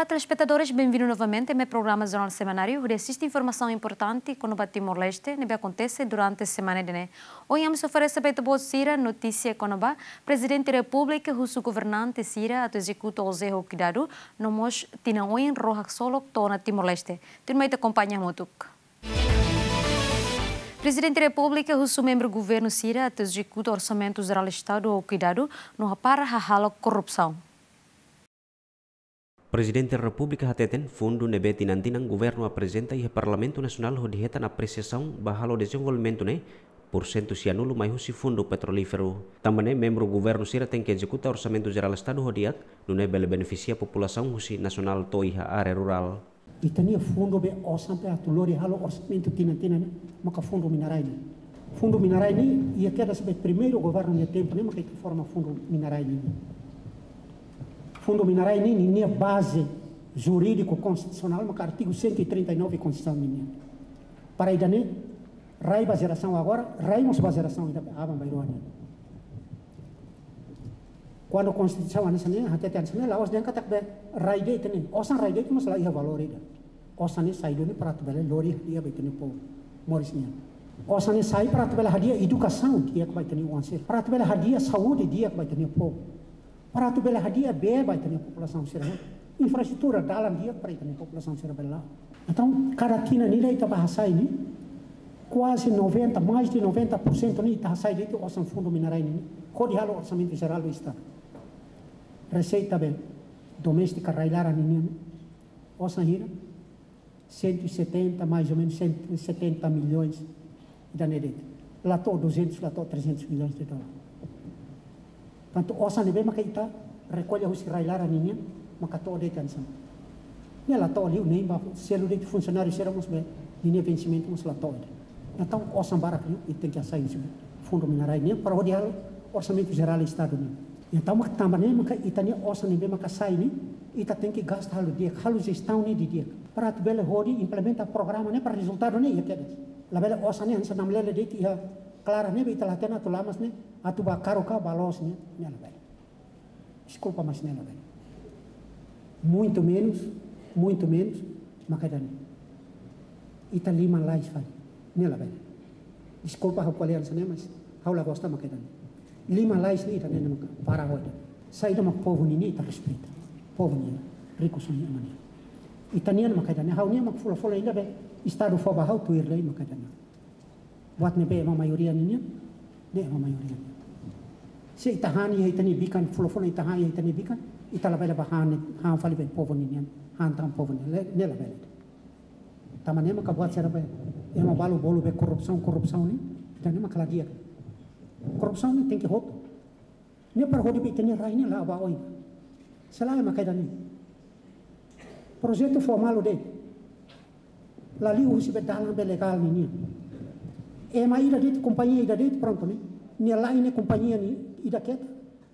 Olá, telespectadores, bem-vindos novamente ao meu programa Jornal Semanário. Onde assiste informação importante quando o Timor-Leste nebe acontece durante a semana. De Hoje vamos oferecer para a Sira notícia quando o presidente da República, o governante Sira, a executa o Zé Cuidado, no mos tina hoje roja solo tona Timor-Leste. Turma, te acompanha muito. Presidente da República, o membro do governo Sira, a executa orçamento geral do Estado o cuidado, no para a corrupção. Presidente da República Hateten, Fundo Nebeti Nantinang, Governo apresenta e Parlamento Nacional Rodiheta na apreciação barralo desenvolvimento, né? Por cento cianulo mais o fundo petrolífero. Também, né, membro do governo Sira tem que executar orçamento geral Estado Rodiat, no nebele né, beneficia a população Rusi nacional toiha área rural. Itania fundo be osan pe atulori halo orçamento tinantina, né? maka fundo minerai Fundo minerai ia queda saber primeiro governo de tempo, nem maka forma fundo minerai Fundo Mineral nem nem base jurídico constitucional, mas artigo 139 Constituição Mineira. Para ainda nem, rai geração agora, rai mos geração ainda aban ah, baironi. Quando a Constituição anisa nem, até tem anisa nem, lá os nem katak be, né? rai de os são rai de mos lá ia valor os são nem sai do nem para tu bela lori dia be itene po, moris nem. são nem sai para tu bela dia educação dia que vai ter um ser, para tu bela dia saúde dia que vai ter um povo. Para tu bela dia beba também a população Serbia. Infraestrutura dalam dia para também a população Serbia. Então, cada tina nila ita bahasa ini quase 90, mais de 90% por ni ita sai dito orçam fundo minerais ini. Kodi halo orçamento geral do estado. Receita bem doméstica railara ini. Orçam hira 170 mais ou menos 170 milhões da nedeta. Lá 200, lá 300 milhões de dólares. Kanto osan lebe maka ita recolha os railar a ninha maka to de canção. Né lá to liu nem ba selo de funcionário os bem. Ninha vencimento mos lá to. Então osan barak liu e tem que sair isso. Fundo minarai nem para odiar orçamento geral do estado então o maka também maka ita nem osan lebe maka sai nem ita tem que gastar halu dia halu gestão nem de dia. Para tu bela hori implementa programa para resultado nem ia quedas. La bela osan nem sanam lele de ia clarane be itala tena tu lamas ne né, atu bakaro ka balos assim, ne né? nela bem desculpa mas nela né, bem muito menos muito menos makadani tá é lima lais vai nela tá bem desculpa hau qualiança ne mas ao la gosta makadani lima lais ne itane nunca para hoje sai do povo nini ita tá respeita povo nini rico nini amani itanian makadani hau nia makfula fula ainda bem estado foba hau tuir lei makadani buat ne be ma mayoria ni de ma mayoria se itahani he itani bikan fulofolo itahan he itani bikan itala bela bahane han fali be povo ni han tam povo le ne la bela tamane ma kabuat buat be ema ma balu bolu be korupsion korupsi ni tani ma kala dia korupsiun ni tenki hot ne par hodi be rai ni la ba oi selai e ma kaidani progetto formalo de la liu si be dalan be legal ni eh ma ida dit compagnia ida dit pronto ni ni alla ini compagnia ni ida ket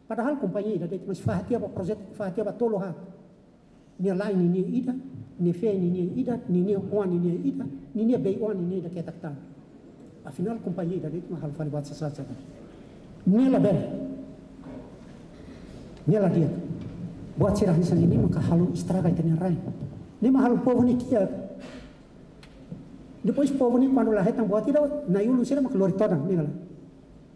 padahal compagnia ida dit mas fahati apa proyek fahati apa tolo ha ni alla ini ni ida ni fe ini ni ida ni ni wan ini ni ida ni ni bei wan ini ida ket akta final compagnia ida dit mahal fali bat sasa sasa ni la ber ni la dia buat sirah ni sendiri maka halu istirahat ini rai ni mahal pohon ni kia Depois nem quando lá hetan boa tira na yulu sira ma nem lá.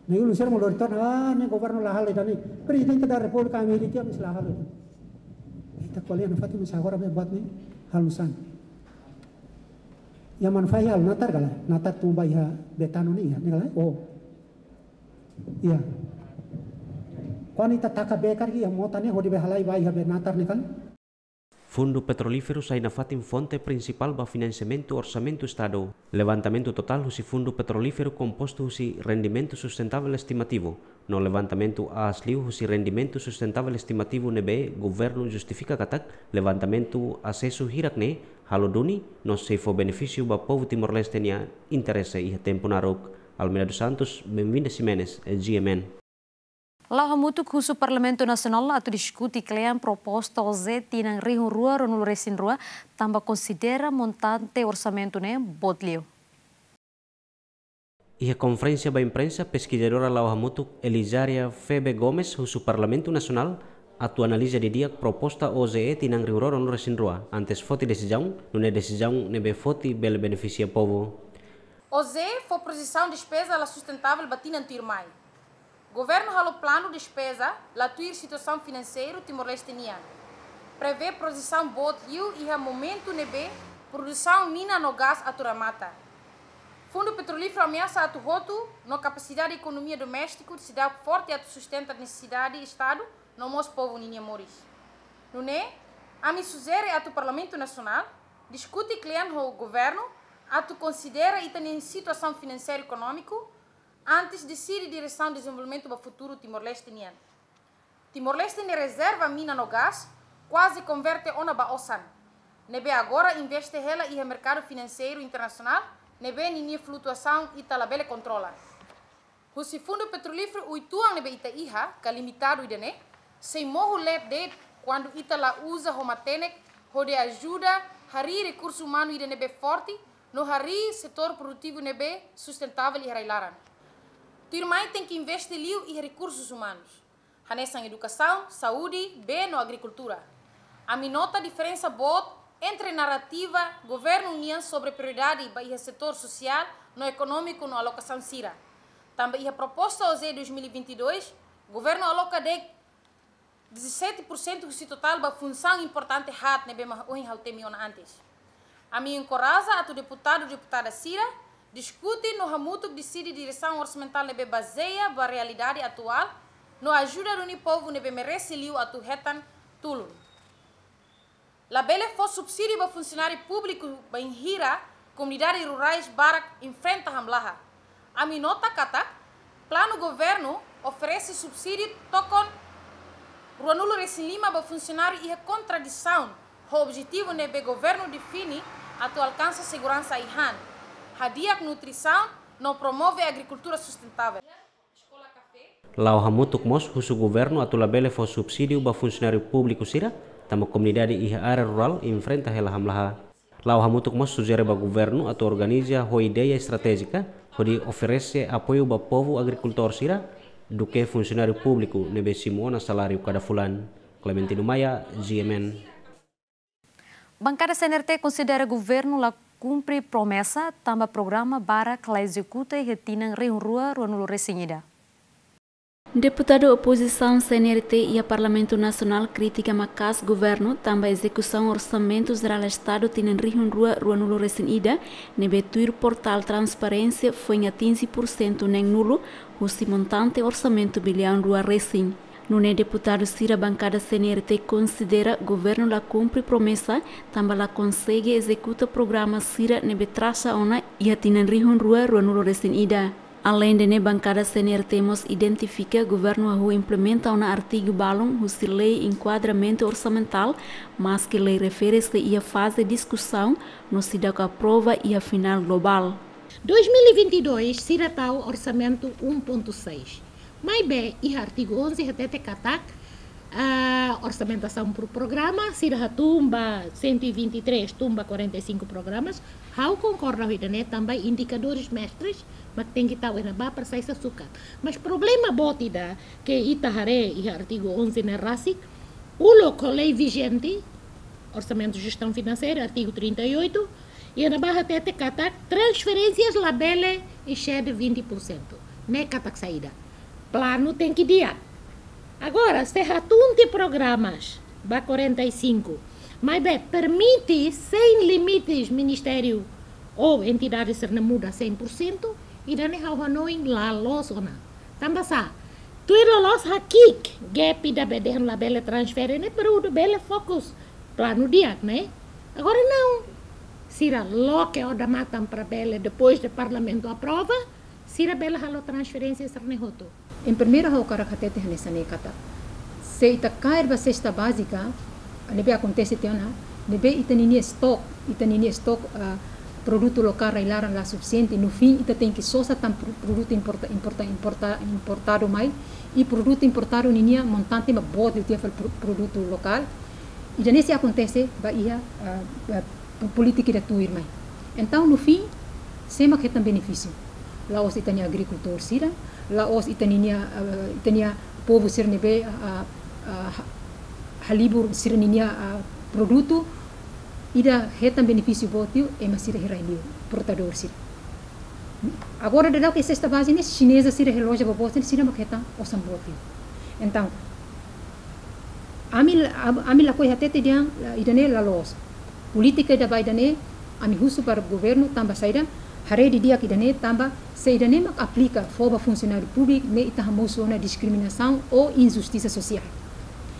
Na yulu sira ma kloritorna ah ne governo lá hale dani. Presidente da República Americana mis la hale. Ita kuali ana fatu mis agora be buat ni halusan. Ya e man fai hal natar kala natar tumba iha betano ni ningala. Oh. Iya. Kwanita taka bekar ki ya motane hodi behalai halai bai ha be natar nikal. Fundo Petrolíferos na facen fonte principal ao financiamento do Estado. Levantamento total usi Fundo Petrolífero composto usi Rendimento Sustentável Estimativo. No levantamento ASLIU usi Rendimento Sustentável Estimativo NB, Governo Justifica catac, Levantamento Acesso Hirakne, Haloduni, no for benefício ba povo Timor-Leste nia interesse e tempo narok. Almeida dos Santos, a Ximenes, GMN. o kusu Parlamento Nacional atu a clean proposta oze tinan rihun rua ronul resin rua tamba considera montante orçamento ne botlio. E a conferência da imprensa pesquisadora Lahamutu Elisária Febe Gomes kusu Parlamento Nacional atu analisa de dia proposta OZE tinang riuroro no resin rua antes foti decisão, não é decisão nebe foti bel beneficia povo. OZE foi posição despesa la sustentável batina antir mais. Governo ralo plano de despesa, latuir situação financeira timor-leste Prevê produção bot rio e a momento nebe, produção mina no gás aturamata. Fundo petrolífero ameaça atu roto na capacidade de economia doméstica de cidade forte atu sustenta a necessidade e Estado no nosso povo ninha moris. Nune, a me sugere atu Parlamento Nacional, discute cliente o governo, atu considera e tem situação financeira e econômica antes de ser em direção ao desenvolvimento do futuro timor-leste-niano. Timor-leste reserva mina no gás, quase converte ona ba Ossan. Nebe agora investe ela em é mercado financeiro internacional, nebe nini flutuação e talabele controla. O fundo petrolífero uituan nebe Itaiha, que é limitado idene, sem morro let de quando Itala usa homatenek, rode ajuda, a recurso humano idene be forte, no hari setor produtivo nebe sustentável e railaran. Tu irmã tem que investir lio e recursos humanos. Hanessa em educação, saúde, bem no agricultura. A minota diferença boa entre narrativa governo união sobre prioridade e setor social no econômico no alocação CIRA. Também a proposta OZE 2022, governo aloca de 17% do total da função importante hat nebema o hautemion antes. A minha encoraja a tu deputado e deputada Cira discute no Ramuto decide direção orçamental nebe baseia para realidade atual, no ajuda do povo nebe merece liu a turretan tulun. Labele foi subsídio para funcionário público em Hira, comunidade rurais barak enfrenta Hamlaha. A minota kata, plano governo oferece subsídio tocon Ruanulo Resilima para funcionário e a contradição. O objetivo nebe governo define a tu alcança segurança ihan han. Hadiah nutrisal no promove agrikultura agricultura sustentável. Lau hamutuk mos husu governo atula bele fo subsidi ba funcionário publiku sira, tamo komunidade iha are rural infrenta hela hamlaha. Lau hamutuk mos sujere ba governo atu organiza ho ideia estratégica, hodi oferese apoio ba povo agrikultor sira, duke que publiku público nebe simona salariu kada fulan. Clementino Maia, GMN. Bancada CNRT considera governo la cumpre promessa, tambah programa para que ela executa e retina em rua Ronulo Resinhida. Deputado oposição CNRT e a Parlamento Nacional critica macas governo tamba execução orçamento geral Estado em Rio rua ruanulo resinida nebetuir portal transparência foi em 15% nem nulo o montante orçamento bilhão rua resin. Nune deputado Cira Bancada CNRT considera o governo lá cumpre promessa, também lá consegue executar executa programa Cira nebe traça ona e atinan rihun rua rua nulo resen ida. Além de ne bancada CNRT mos identifica governo a rua implementa um artigo balão cuja lei enquadramento orçamental, mas que lei refere-se à fase de discussão no se dá com a prova e a final global. 2022, Ciratau, orçamento 1.6 bem, o artigo 11 RTT CATAC, a orçamentação por programa, a Tumba 123, Tumba 45 programas, How concorre o Idané também indicadores mestres, mas tem que estar na para sair açúcar. Mas problema botida que Itahare e artigo 11 na RACIC, o lei vigente, orçamento de gestão financeira, artigo 38, e na barra TTK, transferências labele e de 20%. Não é saída plano tem que dia. Agora, se ratunte programas, ba 45, mas bem, permite sem limites Ministério ou entidade ser na muda 100% e dane em lá losona. Tambassa, tuiro los hakik, gap da beder la bela transfere, para peru do bela focus, plano dia, né? Agora não. Sira que o da matam para bela depois de parlamento aprova, sira bela halo transferência ser nehoto em primeiro lugar, catete nessa necata. Se ita cair ba cesta básica, nebe acontece teona, nebe ita nini stock, ita nini stock uh, ah, produto local railar lá suficiente. No fim, ita tem que só tam produto importa, importa, importa, importado mais e produto importado nini montante ma bode tia fel produto local. E já nesse acontece ba ia política da tua irmã Então, no fim, sema que tem benefício. Lá os itania agricultor sira, Laos itaninia uh, eh, itania povo sirnebe uh, uh, halibur sirninia uh, produto ida hetan benefício botiu e masira herainiu portador sir agora dedau que esta base ne chinesa sira relógio bobotin sira maketa osam botiu entang. ami ami la koi tete dia idane la los política da baidane ami husu para governo tamba saida Haredi dia kita nem tamba seira nem aplica foba funcionário público nem itahamoso na discriminação ou injustiça social.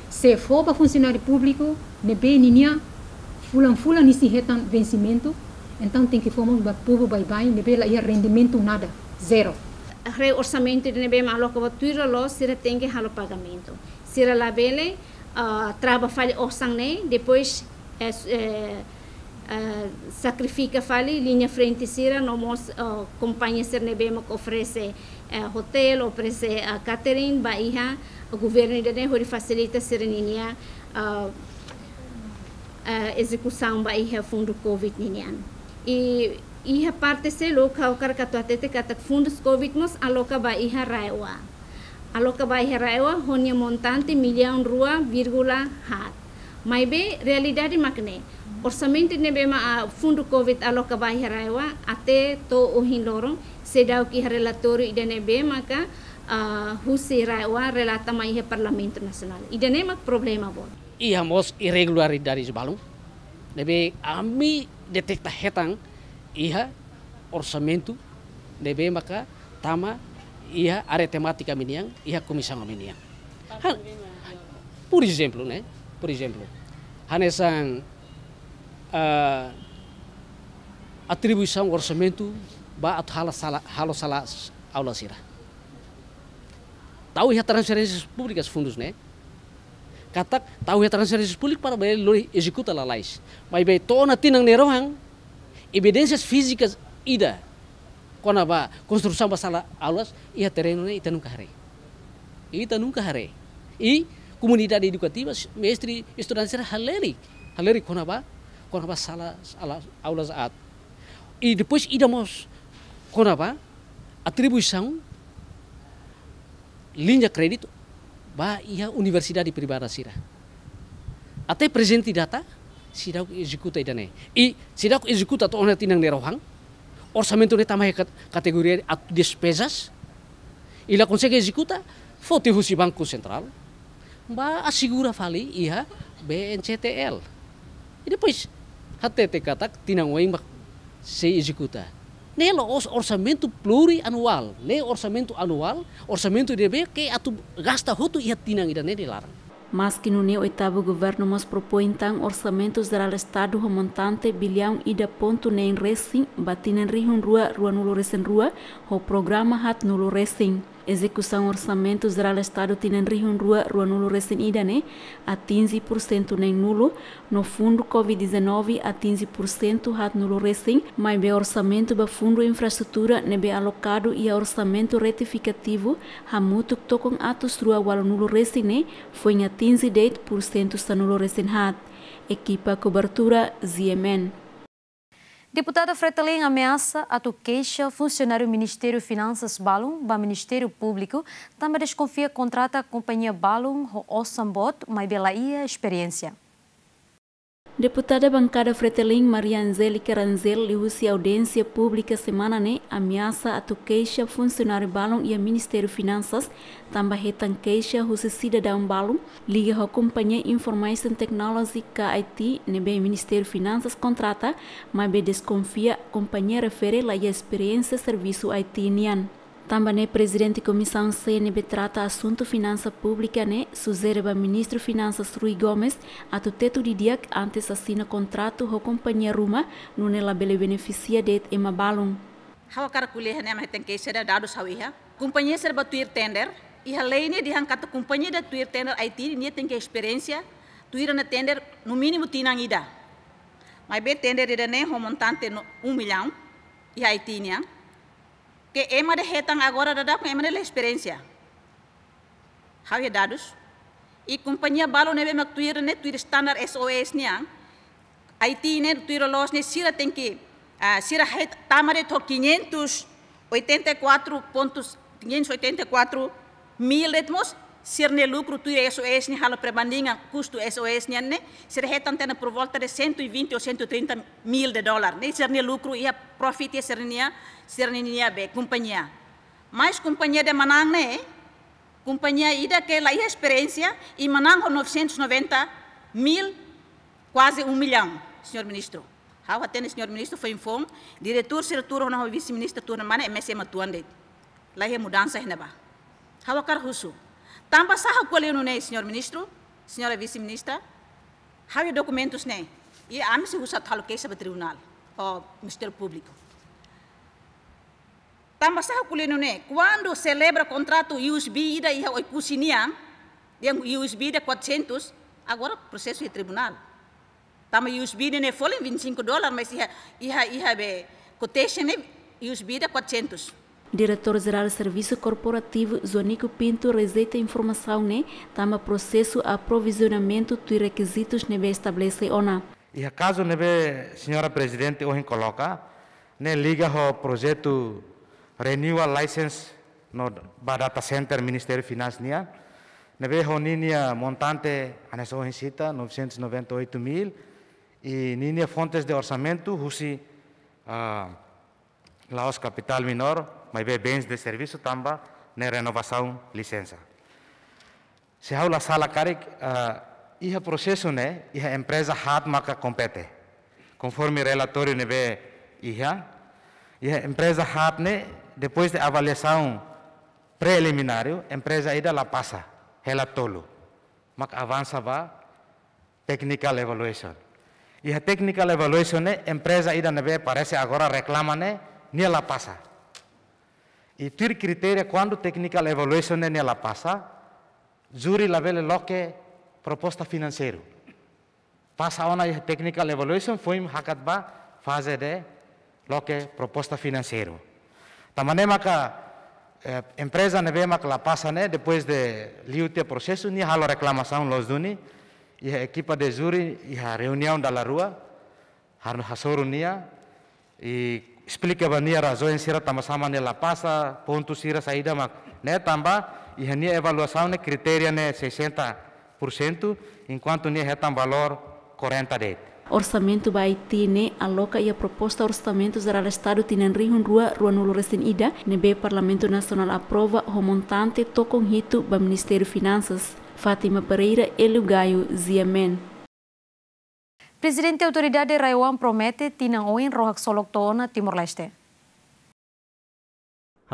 Se foba funcionário público ne bem ninia fulan fulan nisi retan vencimento, então tem que formar o povo bye bye ne la ia rendimento nada, zero. Re orçamento ne be malo ko tuiro lo sira tem que halo pagamento. Sira la bele a uh, trabalho orçamento depois é, é, Uh, sacrifica fali linha frente sira no mos uh, companhia sernebema que oferece uh, eh, hotel oferece uh, ah, catering baia o governo de né hori facilita serninia uh, ah, uh, execução baia fundo covid ninian e e a parte se loca o carca que kata fundos covid nos aloca baiha raiwa aloca baiha raiwa honia montante milhão rua vírgula hat mas bem realidade magne ma समिंट ने covid alo covid आलोक बाई हरायवा आते तो ओहिन लोरों ki relatori हरे लतोरु be बेमा का husi raiwa relata mai he parlamento nasional ne mak problema bol iya mos dari sebalung nebe ami detekta hetang iha be nebe maka tama iha are tematika miniang iha comissão miniang por exemplo né por exemplo hanesang uh, atribuição, orçamento, ba halo sala aula sira. Tahu ya transferências públicas fundos, né? Kata tahu ya transferências públicas para bem lori executa lá lais. Mas bem tona tinang nerohang, evidências físicas ida. Kona ba construção ba sala aulas, ia terreno né, ita nunca harei. Ita a E comunidade educativa, mestre, estudante, haleri. Haleri kona ba konapa sala salah aulas at. E depois mos konapa atribuição linja kredit ba ia universidad privada sira. ate presenti data sira executa idane. E sira executa to ona tinang nerohang orçamento de tamanho kategori at despesas e la consegue executa fote husi banku sentral ba asigura fali ia BNCTL. ini depois até te tinang wing bak se izikuta. Nela os pluri anual, ne orsamento anual, de be ke atu gasta hutu ia tinang ida ne larang. Mas que no neo oitavo governo mas propõe então orçamentos do Estado remontante bilhão ida ponto nem recém, batinem rihun rua, rua nulo recém rua, o programa hat nulo recém. execução orçamento geral Estado tinen rihun rua rua nulo recenida né a 15% nem nulo no fundo Covid-19 a 15% hat nulo recém mas be orçamento ba fundo infraestrutura ne né? be alocado e a é orçamento retificativo hamutuk tokon atos rua walo nulo recém né foi a 15% está nulo recém hat equipa cobertura ZMN Deputada Fretilin ameaça a queixa funcionário do Ministério Finanças Balum, do Ministério Público, também desconfia contrata a companhia Balum, Ossambot, mas bela experiência. Deputada bancada Fratelim Maria Angélica Ranzel reúne audiência pública semana ne ameaça a queixa funcionário Balon e a Ministério Finanças também retan queixa o cidadão Balon liga a companhia Information Technology KIT ne bem Ministério Finanças contrata mas bem desconfia companhia refere la experiência serviço IT nian. Também né, presidente da comissão CNB trata assunto finança pública, né? Suzerba ministro finanças Rui Gomes, a teto de dia antes assina contrato com companhia Ruma, no nela bele beneficia de ema balon. Hawa cara kulih né, mas tem que ser dado sawiha. Companhia serba tuir tender, e a lei né, de hankata companhia da tuir tender IT, né, tem que experiência, tuir na tender no mínimo ida. Mas be tender ida né, montante 1 milhão, e IT, né? que Emma retan agora da com experiencia. experiência. Havia dados. E companhia balo neve mak tuir ne tuir standard SOS nia. IT ne ¿eh? tuir los ne ¿eh? sira tenki que ah, sira het tamare to 584 pontos 584 mil ritmos Cirne lucro tu SOS ni halo perbandingan custo SOS ni ne ser hetan tena por volta de 120 ou 130 mil de dólar ne cirne lucro ia profit ia cirne cirne ni be companhia mais companhia de manang ne eh? companhia ida que la ia experiência e manang 990 mil quase um milhão senhor ministro o atene senhor ministro foi informe. diretor seretur hono vice ministro turna mana MSM tuande la a mudança hinaba o husu. Tamba sarra colhendo, né, senhor ministro, senhora vice-ministra, havia documentos, né, e a mim se usa tal queixa para tribunal, o Ministério Público. Tamba sarra colhendo, né, quando celebra contrato USB da ia oikusinia, de USB de 400, agora processo de tribunal. Tamba USB né, folha 25 dólares, mas ia, ia, ia, cotation, né, USB de 400. Diretor-Geral do Serviço Corporativo Zonico Pinto receita informação né, tama tá processo aprovisionamento dos requisitos nebe estabelece ou não. E acaso, caso senhora presidente, hoje coloca, né, liga o projeto Renewal License no data center Ministério Finanças né, o honinha né, montante anes hoje cita 998 mil e ninha né, né, fontes de orçamento, husi uh, ah, Laos Capital Menor, mas bem bens de serviço também, na renovação, licença. Se há uma sala cara, uh, o processo, né, a empresa hat compete. Conforme o relatório, né, ia, a empresa hat, né, depois de avaliação preliminar, a empresa ainda la passa, relatolo. Mas avança para technical evaluation. E a technical evaluation, né, a empresa ainda, né, parece agora reclama, né, nem la passa. E tyr critério quando technical evaluation nella passa, jury level loke proposta financeiro. Passa ona technical evaluation foi em ba fase de loke proposta financeiro. Tamane maka eh, empresa neve maka la passa né depois de liute processo ni halo reclamação los duni. E a equipa de júri e a reunião da la rua, Hassorunia, e explica bania razões sira tamba sama ne né? la ponto sira saída mak né tamba ihania avaliação ne né, critéria né, ne 60% enquanto ne retam valor 40 det Orçamento Baiti ne aloca e a proposta orçamento geral Estado em rihun rua rua nulo resen ida nebe Parlamento Nacional aprova o montante tokong hitu ba Ministério Finanças. Fátima Pereira, Elio Gaio, Ziamen. Presidente autoridade Raiwan promete tina Rohak solok toona Timor-Leste.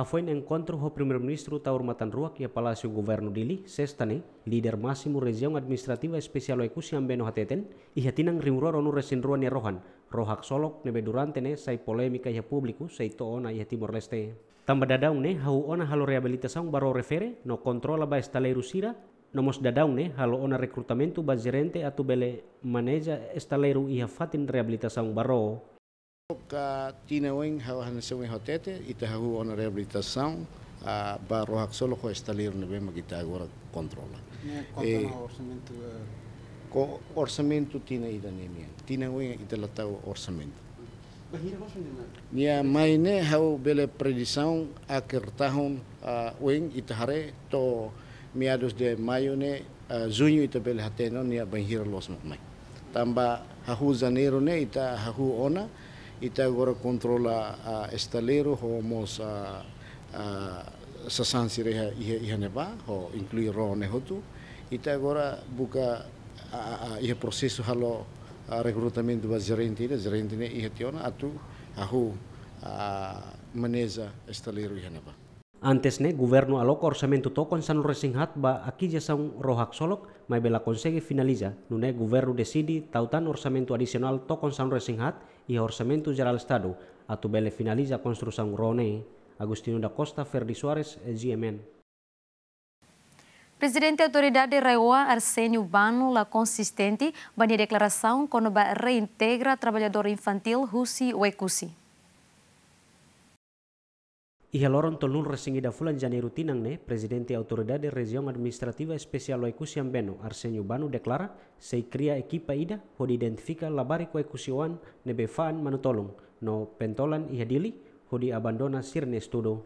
Foi um encontro ho o primeiro-ministro da Urmatan Ruak e ya Palácio Governo Dili, sextane, líder máximo região administrativa especial Ecusi Ambeno Hateten, e hatinang rimuroro resin resinruan e ya rohan, rohak solok nebe durante ne sai polêmica e publiku sai toona e Timor-Leste. Tambadadaung ne hau ona halo rehabilitasaung baro refere no kontrola ba estaleiro sira nomos dadau ne halo ona recrutamento bazirente atau bele maneja estaleiro iha fatin reabilitação barro ka tinaweng hau hanasaweng hotete itahu ona reabilitação a barro haksolo ko estaleiro nebe magita agora controla eh, eh, ko orsamento tina ida nemia tinaweng italatau orsamento. Nia maine hau bele predição a kertahun uh, weng itahare to miados de maio ne uh, ah, junho ita bele hateno nia banhira los mai tamba hahu janeiro ne ita hahu ona ita agora kontrola a uh, estaleiro homos a ah, uh, ah, sasansi reha iha iha neba ho incluir ro ne hotu ita agora buka uh, uh, halo uh, recrutamento ba gerente ne gerente ne iha tiona atu hahu uh, maneza estaleiro iha neba Antes ne guvernul aloca orçamento tocon san hat ba akija san rohak solok mai bela konsege finaliza. Nune guvernul decidi tautan orçamento adicional tocon san hat i orçamento jeral estado atu bele finaliza construção rone. Agustino da Costa, Ferdi Suarez, GMN. Presidente Autoridade de Arsenio Bano, la consistente, bani declaração quando reintegra trabalhador infantil Husi Wekusi tolun resingi da fulan janeiro ne, presidente autoridade Region administrativa especial Oikusi Ambeno, Arsenio Banu deklara, se ekipa ekipa ida ho identifika labari ko ne nebe faan manutolong, no pentolan ihadili hodi abandona sirne estudo.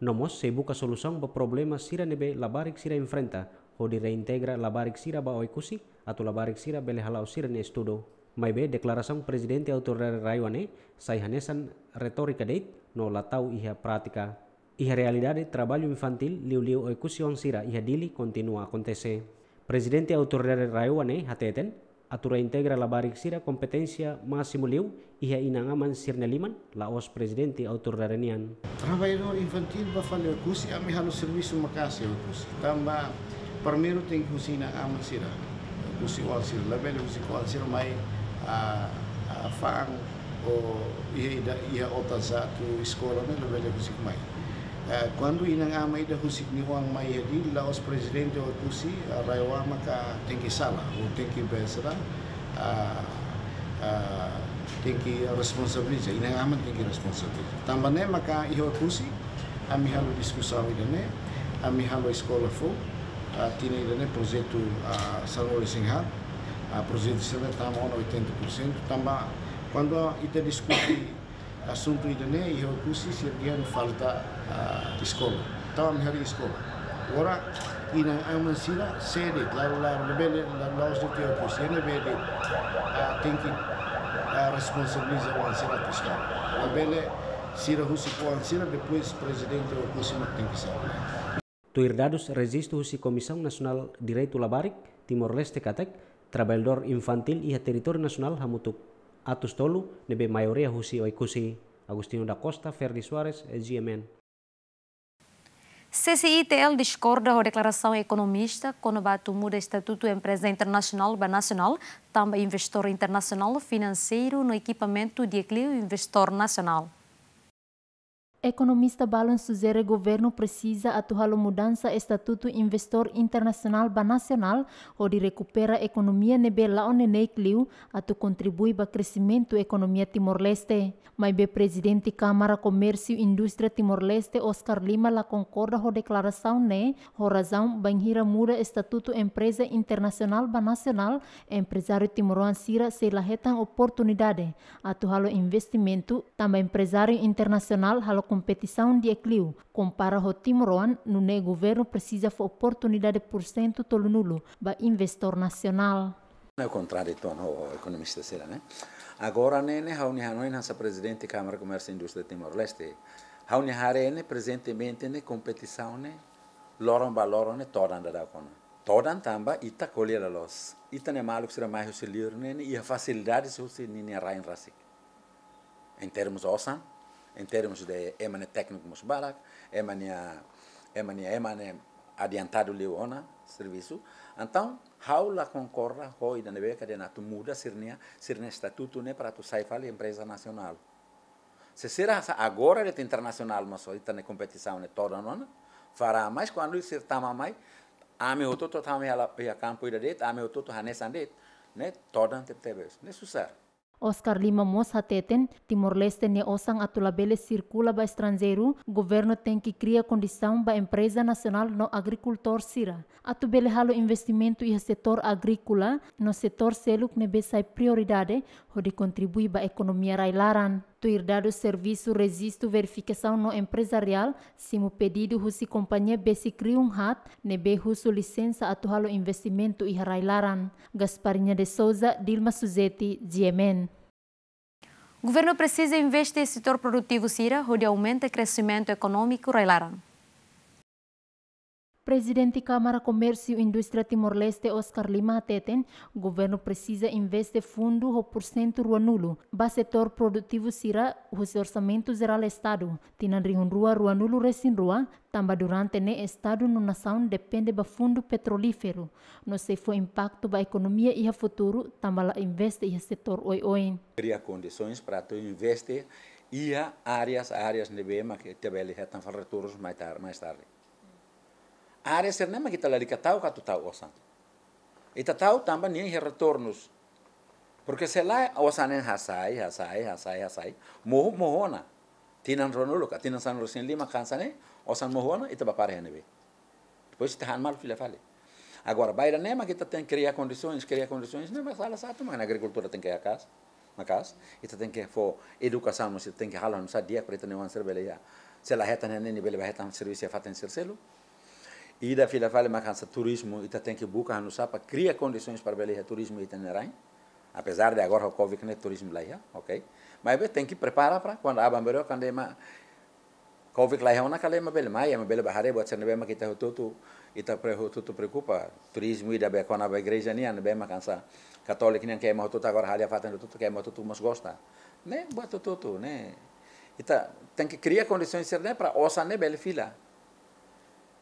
Nomos se buka solusong ba problema sira nebe labarik sira enfrenta, hodi reintegra labarik sira ba Oikusi atau labarik sira belehalau sirne estudo mai be deklarasong presidente autoridade raiwane sai hanesan retórica deit no latau iha prática iha realidade trabalho infantil liu liu oikusion sira iha dili kontinua kontese presidente autoridade raiwane hateten atura integra la sira kompetensia masimu liu iha inangaman liman laos presidente autoridarenian trabalhador infantil ba faleu kusi ami halo serviço makasi kusi tamba permiro ting kusina aman sira kusi wal sira label kusi wal sira mai a, ah, ah, fan o oh, ia ia iya, ota za tu escola ne lo mai quando ah, inang ama ida kusik ni huang mai ya di laos president o tusi uh, raiwa maka tengki sala o tengki besra uh, uh, tengki responsabiliza inang ama tengki responsabiliza tambane maka iho tusi ami halo diskusawi ami halo escola fo uh, tine dene projeto uh, sanore a presidência está a 80%, também quando ita discute assunto idene e recursos seria falta a escola, então melhor escola. Ora, ina amansira sede, lá lá lebele lá lá os teu curso, ina bele a tem que a ah, responsabilizar o ansira da escola. se sira husi for ansira depois o presidente o curso tem que ser. Tu Tuirdados resiste se Comissão Nacional de Direito Labarik Timor Leste Katek trabalhador infantil a território nacional hamutuk atus tolu nebe maioria husi oi kusi Agostinho da Costa, Ferdi Soares e GMN. CCITL discorda da declaração economista quando bate muda Estatuto Empresa Internacional para Nacional, também investidor internacional financeiro no equipamento de equilíbrio investor nacional. Economista Balanço Zero Governo precisa atuar a mudança Estatuto Investor Internacional ba Nacional, de recupera economia nebela onde a atu contribui para crescimento economia Timor-Leste. Mas be presidente Câmara Comércio e Indústria Timor-Leste, Oscar Lima, la concorda com a declaração né, com razão banhira muda Estatuto Empresa Internacional ba Nacional, empresário timoruan sira se lahetan oportunidade, atu investimento, também empresário internacional halo competição de ecliu. Compara o Timorón, no ne governo precisa de oportunidade por cento tolo nulo, ba investor nacional. É o contrário, então, o economista será, né? Agora, né, né, há um nossa presidente da Câmara de Comércio e Indústria de Timor-Leste. Há um né, presentemente, né, competição, né, loron ba loron, né, toda anda da cona. Toda tamba, ita colher a los. Ita né, que será mais auxiliar, né, e a facilidade se você nem arraia em Em termos osan, em termos de emane técnico Musbarak, emane, emane, adiantado leona serviço. Então, haula concorra hoje na beca de nato muda sirnia, sirne estatuto né para tu sai fala empresa nacional. Se será agora de internacional, mas só está na competição né toda não, fará mais quando se tama mais, ame o toto tama ela ia campo ida det, ame hanesan det, né toda tem né sucesso. Oscar Lima Mos Hateten, Timor-Leste ne osang atulabele circula ba estrangeiro, governo tem que criar condição ba empresa nacional no agricultor sira. Atubele halo investimento e setor agrícola no setor seluk nebe sai prioridade, hode contribui ba economia railaran. Tuir Tuirdado serviço resisto verificação no empresarial, se o pedido husi companhia besi um hat, nebe né, husu licença atuhalo investimento e harailaran. Gasparinha de Souza, Dilma Suzeti, Diemen. O governo precisa investir em setor produtivo Sira, onde aumenta o crescimento econômico railaran. Presidente Câmara Comércio e Indústria Timor-Leste Oscar Lima Teten, governo precisa investir fundo por cento Ruanulo. Ba setor produtivo sira, o orçamento geral Estado. Tinan rua Ruanulo recém rua, tamba durante ne Estado no nação depende ba fundo petrolífero. Não se foi impacto ba economia e a futuro, tamba la investe e setor oi oi. Cria condições para tu investir e áreas, áreas de BEMA que te vai retornos mais tarde. área cernama kita lalica tau katu tau osan. Ita tau tambah nih yang retornos. Porque se osan en hasai, hasai, hasai, hasai. Moho mohona. Tinan ronuluka, tinan san rosin lima kansane, eh? osan mohona, ita bapare henebe. Depois ita han mal fila fale. Agora, baira nema kita tem que criar condições, criar condições, não é sala sato, mas na agricultura tem que ir a casa, na casa. Ita tem que for educação, mas tem que ralar no sadia, para ita não ser beleia. Ya. Se la reta nem nem beleia, reta serviço em ser selo. e da filha vale macança turismo e tem que buscar no sapa cria condições para beleza turismo e tenerai apesar de agora o covid não é turismo lá ok mas tem que preparar para quando a bambero quando é uma covid lá é calé uma bela mai uma bela bahare boa sendo bem que tá tudo e tá pre tudo preocupa turismo e da bem quando a igreja nem anda bem macança católica nem quer mas tudo agora halia fazendo tudo quer mas tudo mas gosta né boa tudo né então tem que criar condições né para ossa né bel fila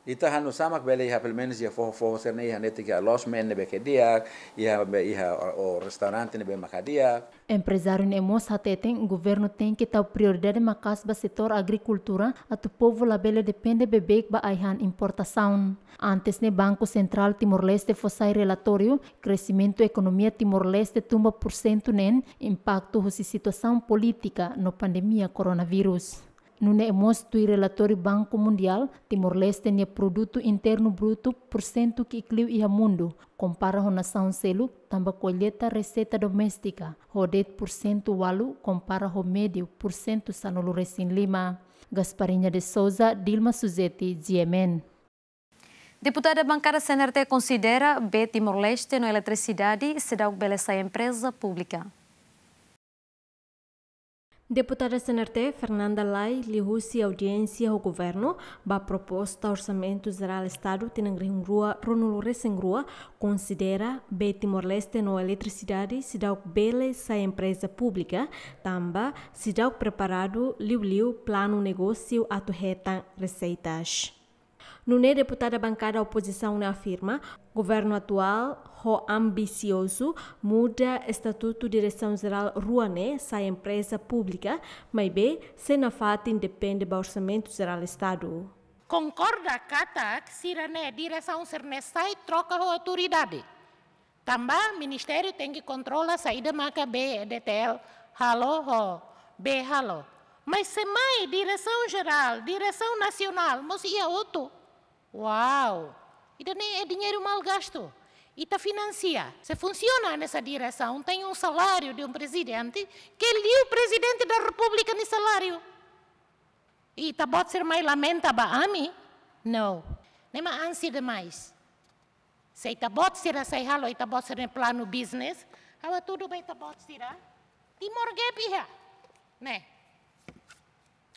Ita hanu samak bele iha pelmenis ia foho foho serne iha neti kia los men nebe kediak, iha, iha o, o restaurante nebe makadiak. Empresário Nemos Hateten, o governo tem que tal prioridade macas ba setor agricultura, a tu povo labele depende bebek ba aihan importação. Antes ne Banco Central Timor-Leste fossai relatório, crescimento economia Timor-Leste tumba por cento nen, impacto husi situação política no pandemia coronavírus. Nune emos tui relatório Banco Mundial, Timor-Leste nia produto interno bruto por cento que icliu ia mundo, compara ho nação selu, tamba colheita receita doméstica, ho por cento walu, compara ho médio por cento sanolo recém lima. Gasparinha de Souza, Dilma Suzete, GMN. Deputada bancária CNRT considera B Timor-Leste no eletricidade se dá beleza empresa pública. Deputada Senarte, Fernanda Lai lhe audiência ao governo ba proposta orçamento geral Estado Tenangrua Ronulu Resengrua considera be Timor-Leste no eletricidade se dá bele sa empresa pública tamba se dá preparado liu liu plano negócio ato retan receitas. Nuné, deputada bancada da oposição, afirma governo atual, ho ambicioso, muda estatuto direção geral Ruané, sai empresa pública, mas bem, se na fato independe do orçamento geral Estado. Concorda se sirané direção serne sai troca a autoridade. Também o Ministério tem que controlar a saída maca B, DTL, halo, ho, B, halo. Mas se mais direção geral, direção nacional, mas ia outro. Uau! E nem eh, é dinheiro mal gasto. E está financia. Se funciona nessa direção, tem um salário de um presidente que lhe é o presidente da república no salário. E tá pode ser mais lamentável a mim? Não. Nem mais ânsia demais. Se está pode ser essa halo, está pode ser plano business, agora tudo bem está pode ser. Timor-Guerra, né?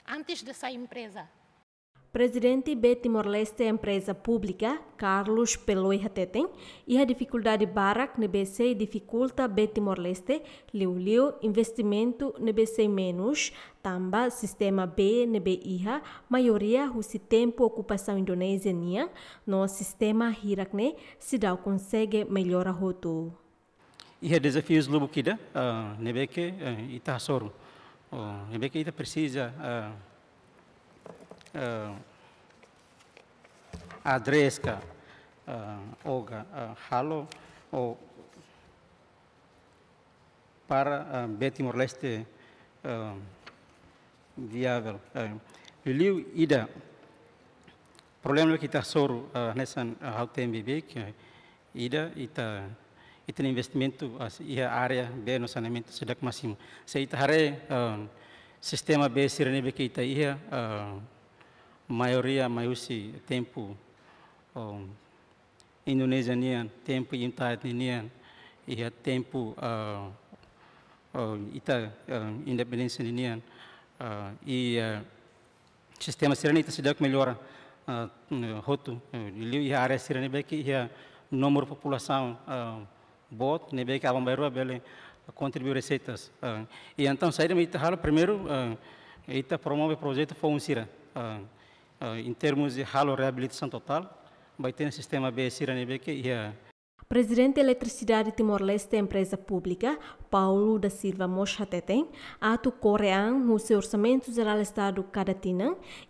Antes dessa empresa. Presidente de Timor-Leste, empresa pública, Carlos Peloi Hateten, e a dificuldade barak NBC dificulta B Timor-Leste, liu-liu, investimento NBC menos, tamba sistema B NBIHA, maioria husi tempo ocupação indonésia nia, no sistema hirakne, se dá consegue melhorar roto. E é desafios lubukida, uh, ah, nebeke eh, uh, ita soru. Uh, nebeke ita precisa... Uh, adreska ah, uh, ah, ah, halo o para Betimor-Leste viável. Liu ida problema uh, nesan sobre nessa HTMB que ida ita e ita e investimento ia e area be no sanamento sedak masim Se ita hare sistema be sirene be kita ita ia maioria maiusi tempo um, indonesianian, tempo intainian e a tempo uh, uh, ita uh, independência nian uh, ah, e uh, sistema eh, sirene ita sedak melhora uh, hotu liu a área sirene beki a número população uh, bot ne beki avan bairua bele contribuir receitas uh, e então saíram ita halo primeiro uh, ita promove projeto fonsira uh, ah, em termos de ralo reabilitação total, vai ter um sistema BSIRANB que ia Presidente da Eletricidade Timor-Leste, empresa pública, Paulo da Silva Moshatetem, ato coreano no seu orçamento geral Estado cada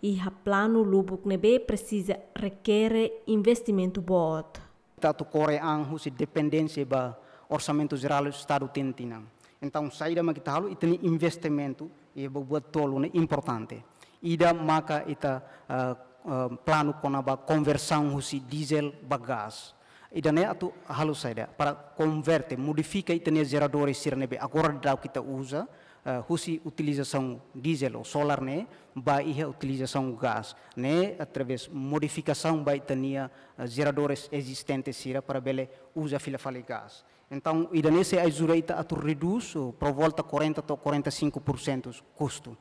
e a plano Lubuk Nebe precisa requer investimento bot. Ato coreano se dependência do orçamento geral Estado tinã. Então, saída que kita tá, e tem investimento e buat tolo né, importante ida maka ita uh, ah, uh, ah, plano konaba conversão husi diesel bagás ida ne atu halu saida para converte modifica ita ne geradores sirnebe agora dau kita usa uh, ah, husi utilização diesel ou solar né ba iha utilização gás né através modificação ba itania uh, geradores existentes sira para bele usa fila fale gás então ida ne se ajura ita atu reduz por volta 40 ou 45% custo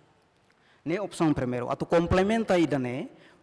ne opsi yang atau complementa ida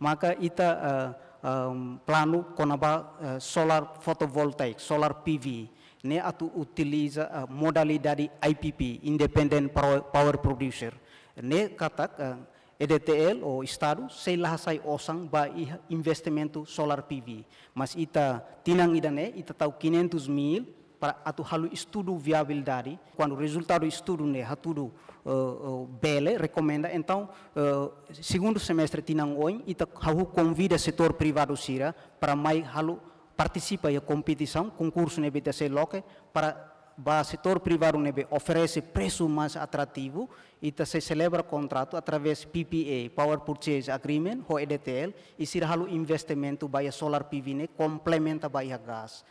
maka ita uh, eh, um, eh, plano konaba uh, solar photovoltaic solar PV ne atau utiliza uh, dari IPP independent power producer ne katak uh, EDTL o istaru sei lah sai osang ba investimento solar PV mas ita tinang idane ita tau 500 mil para atuhalu estudo viabilidade. Quando o resultado do estudo né, tudo uh, eh, uh, eh, bele, recomenda, então, uh, eh, segundo semestre tinang oin, ita halu convida setor privado sira para mais halu participa da competição, concurso nebe desse local, para o setor privado nebe oferece preço mais atrativo e se celebra contrato através PPA, Power Purchase Agreement, ou EDTL, e se halu investimento baia solar PV ne complementa baia gás.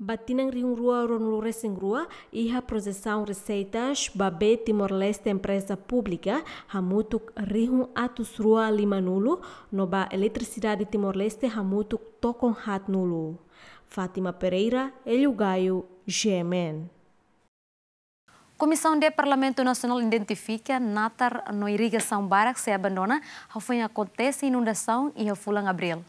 Batinang ring rua ron lures em rua e a processão receitas Babé Timor-Leste empresa pública hamutuk rihun atus rua lima no noba eletricidade Timor-Leste hamutuk tokon hat nulo. Fátima Pereira, Elio Gaio, GMN. Comissão de Parlamento Nacional identifica Natar no irrigação que se abandona, a foi acontece inundação e a fulan abril.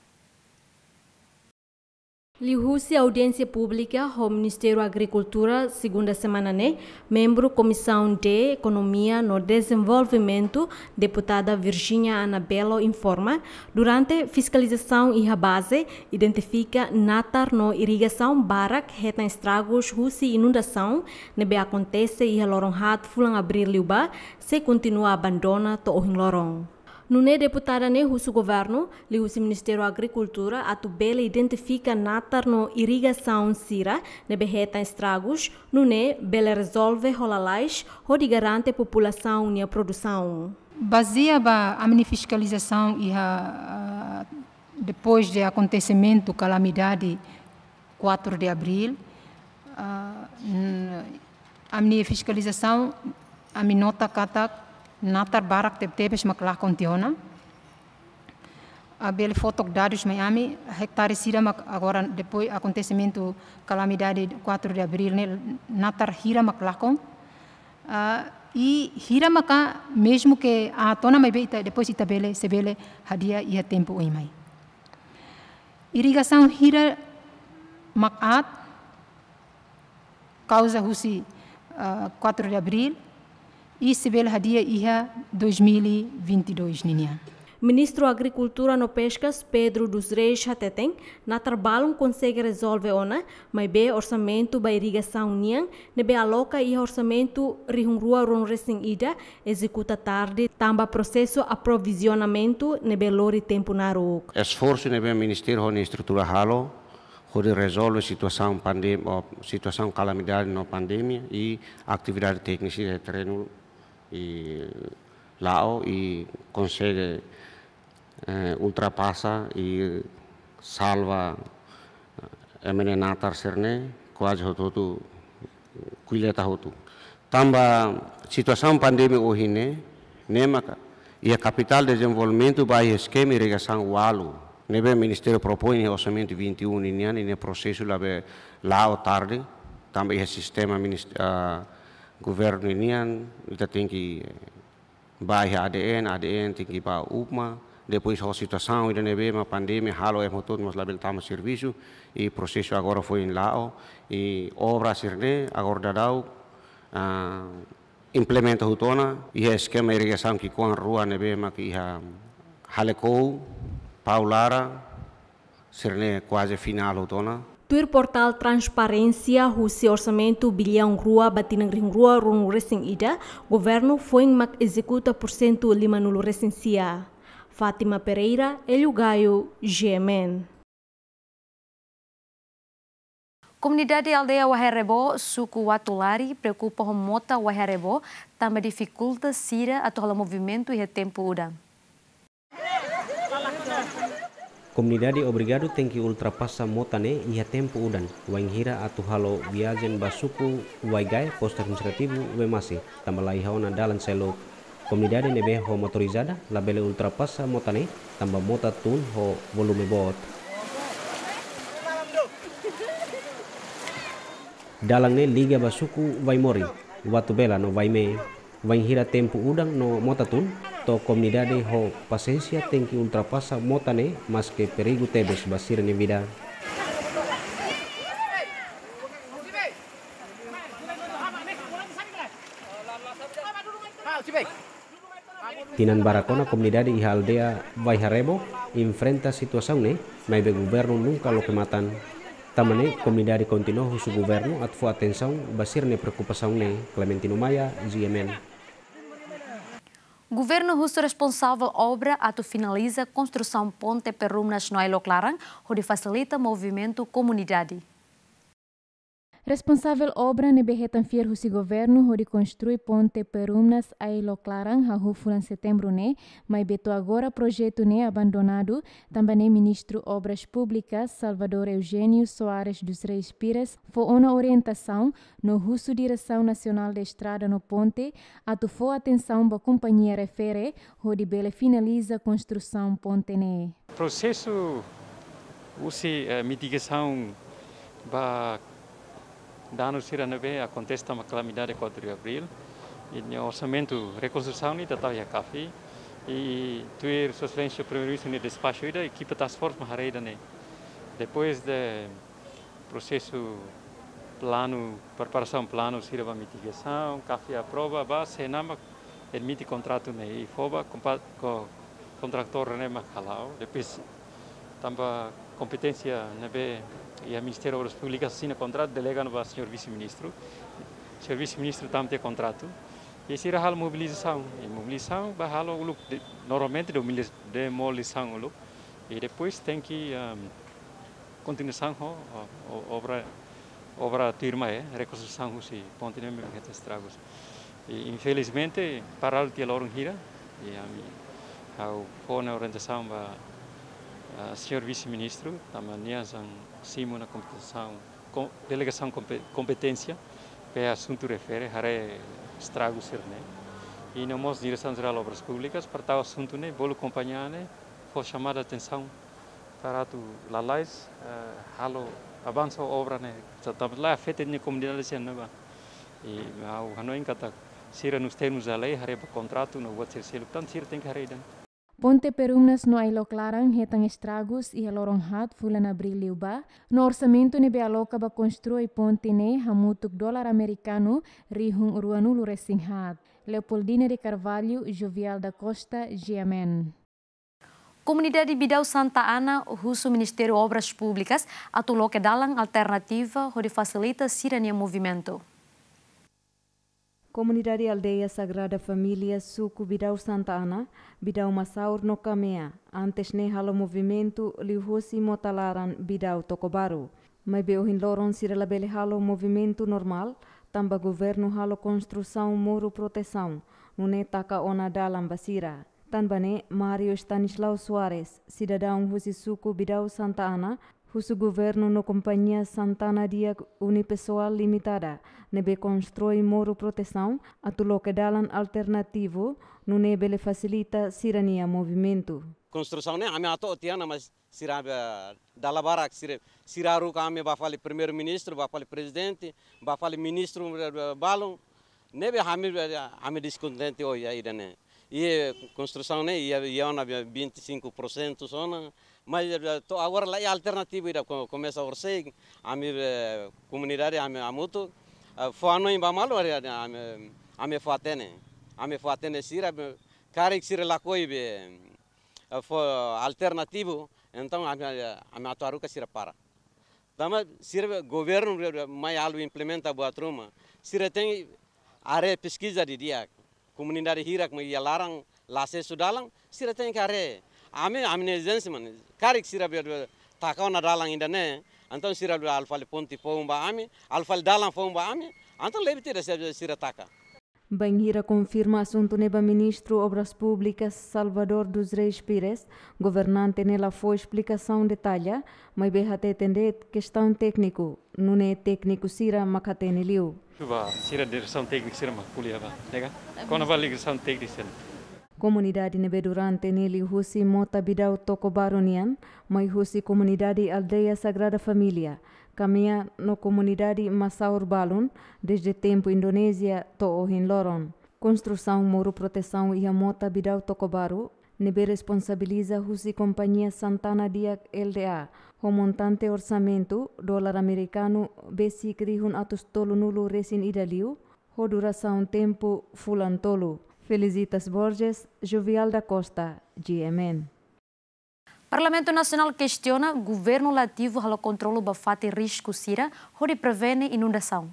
Lihusi audiência pública ao Ministério da Agricultura, segunda semana, né? Membro Comissão de Economia no Desenvolvimento, deputada Virginia Anabelo informa, durante fiscalização e a base, identifica natar no irrigação barak reta estragos rusi inundação, nebe acontece e a loronhat fulan abrir liuba, se continua abandona to ohin lorong. Nune deputada ne husu governo, li husu Ministério da Agricultura, atu bela identifica natar no irrigação sira, ne berreta estragos, nune bela resolve rolalais, di garante população e a produção. Baseia ba a minha fiscalização e a, a, depois de acontecimento, calamidade 4 de abril, a, a minha fiscalização, a minha nota cata natar barak tep tepes maklah kontiona. Abel fotok dados Miami, hectare sida mak agora depois acontecimento calamidade 4 de abril né, natar hira maklah kon. Uh, ah, e hira maka mesmo que a tona mai beita depois itabele sebele hadia ia tempo oi mai. Irrigação hira makat causa husi 4 ah, de abril Isabel Hadia Iha 2022, Ninia. Ministro da Agricultura no Pescas, Pedro dos Reis Hateteng, na trabalho consegue resolver ona, mas bem orçamento para irrigação nian, ne bem aloca e orçamento rihungrua ron recém ida, executa tarde, tamba processo aprovisionamento ne bem lori tempo na roca. Esforço ne bem ministério na estrutura halo, onde resolve situação pandemia, situação calamidade no pandemia e atividade técnica de terreno e Lao e consegue eh, ultrapassa e salva એમને ના તારસેરને કોજ હોતું હતું કુલેતા હોતું Tamba situação pandêmica hoje, né? Nemaca. E a capital de desenvolvimento vai esquema irrigação Walu. Nebe o Ministério propõe o orçamento 21 em ano, e no né? processo lá lá tarde, também o é sistema governo nian, kita tinggi bai ADN, ADN tinggi ba UMA depois a situação da neve, a pandemia, halo é muito mas lá serviço e o processo agora foi em Lao e obra sirne agora dado uh, implementa hutona e é esquema de irrigação que com a rua neve, eh, uma que a Halecou, Paulara, sirne eh, quase final hutona Tuir portal Transparência, o seu orçamento bilhão rua batina ring rua runu recém ida, governo foi mac executa por cento lima nulo recensia. Fátima Pereira, Elio Gaio, GMN. Comunidade aldeia Waherebo, suku Watulari, preocupa o mota Waherebo, também dificulta sira atola movimento e tempo udang. di obrigado tem que ultrapassar Motane e a tempo udan. atau atuhalo biagen basuku waigai poster administrativo wemasi. Tambalai haona dalan selo comunidade nebe ho motorizada labele ultrapassa Motane tamba mota tun ho volume bot. Dalang liga basuku waimori watu bela no waime hira tempo udang no motatun to comunidade ho pasensia tengki ultrapasa ultrapassa motane mas perigu tebes basir ni vida Tinan barakona comunidade iha aldea Baijarebo enfrenta situación ne maibe governo nungka lo kematan. Tamane comunidade kontinuo husu governo atfu atenção basir ne preocupação ne Clementino Maya, GMN. Governo russo é responsável obra ato finaliza construção ponte Perumnas Noelo Claran, onde facilita movimento comunidade. Responsável obra ne behetan fier husi governo ho reconstrui ponte Perumnas ai loclaran ha hu setembro ne, mai beto agora projeto ne abandonado, também ne ministro obras públicas Salvador Eugênio Soares dos Reis Pires foi uma orientação no russo direção nacional de estrada no ponte, atufou atenção da companhia refere, ho de bele finaliza construção ponte ne. Processo, use uh, mitigação ba da anul neve acontece uma calamidade 4 de abril e o orçamento reconstrução e total ia café e tu ir o primeiro-ministro no despacho e equipa equipe task force maharei né. Depois de processo plano, preparação plano, a mitigação, café aprova, base, nama, admite contrato né, e foba, com contrator né, macalau, depois também competência né, e a Ministério das Obras Públicas assina contrato, delega no senhor vice-ministro. O senhor vice-ministro também tem contrato. E se há mobilização, e mobilização vai há normalmente demolição logo. E depois tem que um, continuação com a obra obra turma é reconstrução ponte de com estragos. E, infelizmente pararam de lá gira e a minha a orientação para ah, senhor Sr. Vice-Ministro, também amanhã cima na competição, com, delegação competência, para é assunto refere, haré estrago ser, né? E nós nossa direção geral obras públicas, para tal assunto, né, vou acompanhar, né, foi chamada a atenção para tu lalais, uh, halo, avanço a obra, né, estamos lá, afeta a comunidade, né, e ah, o Hanoi, que sira nos termos da lei, haré contrato, não vou ser selo, portanto, se tem que haré, né? Ponte Perumnas no ailoclaran hetan estragos e hat fulan abril liuba. No orçamento nebe ba construi ponte ne hamutuk dólar americano rihun uruanulu hat. Leopoldina de Carvalho, Jovial da Costa, Giamen. Comunidade Bidal Santa Ana, russo Ministério Obras Públicas, atulou que dalang alternativa, onde facilita a movimento. Comunidade Aldeia Sagrada Família Suco Bidau Santa Ana, Bidau Masaur no Kamea, antes ne halo movimento Lihusi Motalaran Bidau Tocobaru. Mas beu hinloron sirelabele halo movimento normal, tamba governo halo construção muro proteção, nune taka ona dalam basira. Tanbane Mário Stanislau Soares, cidadão Husi Suco Bidau Santa Ana, Husu governo no companhia Santana Dia Unipessoal Limitada nebe constrói moro proteção tudo que dalan alternativo no nebe le facilita sirania movimento. Construção né ame ato tiana mas sirabe eh, dala barak sire siraru ka ame bafali primeiro ministro bafali eh, presidente eh, bafali ministro balum nebe hami hami descontente hoje aí né. E construção né ia ia na 25% zona. Eh, to agora la alternativa ira começa orsei orse a minha eh, comunidade a minha amuto eh, ano em bamalo a minha a minha fatene a minha fatene sira care sira la coi be alternativo então a minha a minha atuaruca sira para dama sira governo mai alu implementa boa truma. sira tem are pesquisa de dia. Comunidade hirak mai larang lase sudalang sira tem care ಆಮೇಲೆ ಆಮೇಲೆ ಏಜೆನ್ಸಿ ಮನೆ ಕಾರಿಗೆ ಸೀರಾ ಬೇಡ ತಾಕವನ್ನ ಡಾಲಾಂಗ್ ಇಂಡನೆ ಅಂತ ಸೀರಾ ಅಲ್ಫಾಲಿ ಪೊಂತಿ ಪೋಂಬ ಆಮಿ ಅಲ್ಫಾಲಿ ಡಾಲಾಂಗ್ ಪೋಂಬ ಆಮಿ ಅಂತ ಲೇಬಿತೀರ ಸೀರಾ ತಾಕ Banheira confirma assunto neba ministro Obras Públicas Salvador dos Reis Pires. Governante nela foi explicação detalha, mas bem até atender questão técnico. Não é técnico Sira Macatene Liu. Sira direção técnica Sira Maculia, é nega? Quando vai ligação técnica? Comunidade durante nele Husi Mota Bidau Tocobaronian, Mai Husi Comunidade Aldeia Sagrada Família, Caminha no Comunidade Massaur Balun, desde tempo Indonésia Toohin Loron. Construção Muro Proteção e a Mota Bidau baru Nebe responsabiliza Husi Companhia Santana Dia LDA, o montante orçamento, dólar americano, besi krihun atus tolu nulu resin idaliu, o duração tempo fulantolu. Felicitas Borges, Juvial da Costa, GMN. Parlamento Nacional questiona governo lativo ao controle do bafate risco Cira, onde prevê inundação.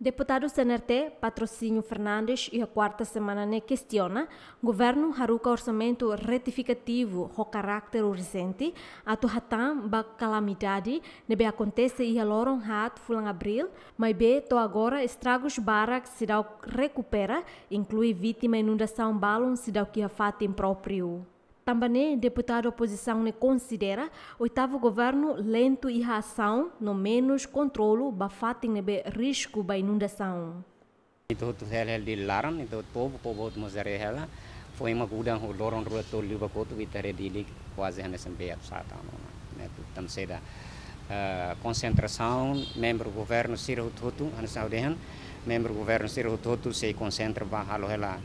Deputado CNRT Patrocínio Fernandes e a quarta semana ne questiona governo haruka orçamento retificativo ho carácter urgente atu hatam ba calamidade nebe acontece e aloron hat fulan abril mas be to agora estragos barak que se recupera inclui vítima inundação balon se dá que fate próprio. Também deputado da oposição considera o oitavo governo lento e reação, no menos controlo, para nebe risco da inundação. Então, o hel laran itu tu povo tu mazare hela foi uma guda ho loron rua tu liva e vitare di quase hana sampai absata né tu tam seda ah, concentração membro do governo sirhututu hana saudehan membro do governo sirhututu se concentra bahalo hela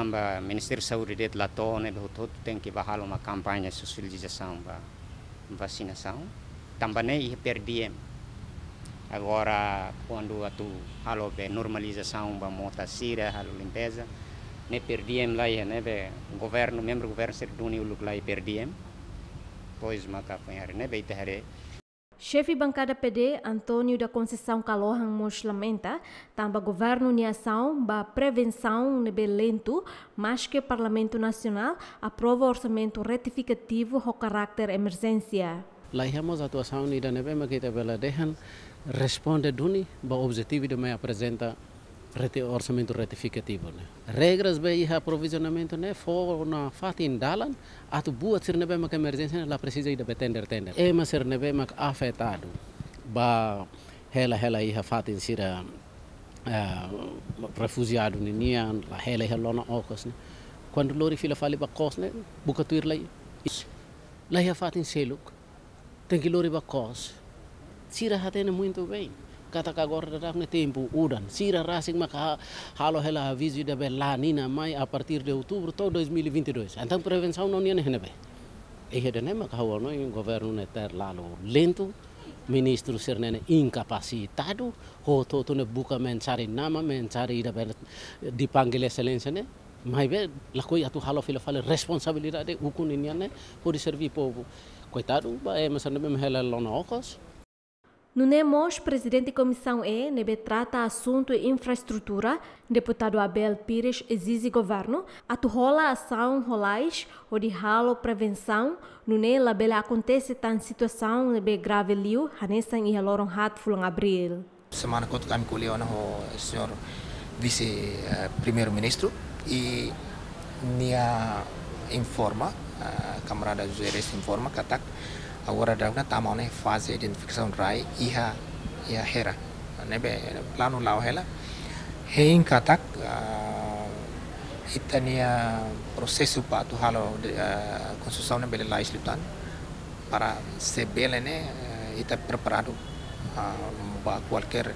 também o Ministério da Saúde de Lato, né, todo tem que barrar uma campanha de socialização para vacinação. Também né, IPRDM. Agora, quando a tu halo be normalização para mota sira, halo limpeza, né, perdiem lá, né, be, governo, membro do governo ser do uluk lá e perdiem. Pois, maca apanhar, né, be, itahare, Chefe bancada PD, Antônio da Conceição Calohan Mons lamenta também governo de ação para prevenção nebe lento, mas que o Parlamento Nacional aprova orçamento retificativo com caráter emergência. Laihamos atuação nida nebe makita bela dehan responde duni ba objetivo de me apresenta orçamento retificativo. Né? Regras bem aprovisionamento né for na fat in dalan atu buat sir nebe emergência né? la precisa ir betender tender. É mas sir nebe mak afetado ba hela hela iha fat in sira uh, ah, refugiado ni a la hela iha lona ocos né. Quando lori fila fali ba cos né buka tuir lai. a iha fat in seluk. Tem que lori ba cos. Sira hatene muito bem. kata ka gorda daf ne tempo udan sira racing maka halo hela visu de nina mai a partir de outubro to 2022 então prevenção não nem hene be e hede ne maka hawa no em governo ne ter lalo lento ministro sernene incapacitado ho to to ne buka mencari nama mencari de dipanggil excelência ne Mai la koi atu halo fila fale responsabilidade ukun iniane por servir povo coitado ba é e mas não me hela lono okos No NEMOS, presidente da Comissão E, nebe trata assunto e infraestrutura, deputado Abel Pires exige governo, aturrola ação rolais, ou de prevenção, no NE labela acontece tan situação nebe grave liu, hanessan e aloron hat fulan abril. Semana que eu me colhi o senhor vice-primeiro-ministro eh, e me informa, a eh, camarada José informa que ataque agora dawna tamone fase de infecção rai iha iha hera nebe plano lao hela hein katak itania processo pa tu halo konsusau ne bela islutan para se belene e, ita preparado ba qualquer